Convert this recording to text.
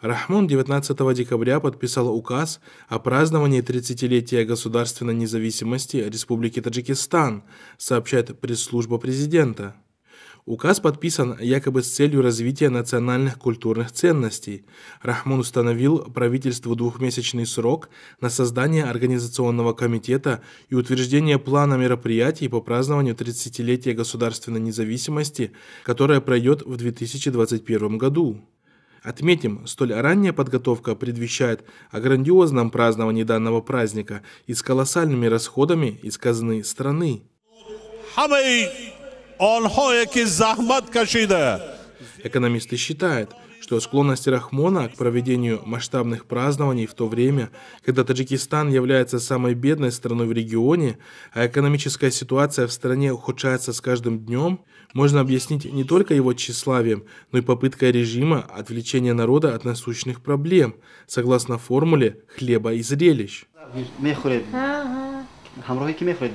Рахмон 19 декабря подписал указ о праздновании 30-летия государственной независимости Республики Таджикистан, сообщает пресс-служба президента. Указ подписан якобы с целью развития национальных культурных ценностей. Рахмон установил правительству двухмесячный срок на создание организационного комитета и утверждение плана мероприятий по празднованию 30-летия государственной независимости, которое пройдет в 2021 году. Отметим, столь ранняя подготовка предвещает о грандиозном праздновании данного праздника и с колоссальными расходами из казны страны. Экономисты считают, что склонность Рахмона к проведению масштабных празднований в то время, когда Таджикистан является самой бедной страной в регионе, а экономическая ситуация в стране ухудшается с каждым днем, можно объяснить не только его тщеславием, но и попыткой режима отвлечения народа от насущных проблем, согласно формуле «хлеба и зрелищ». همراهی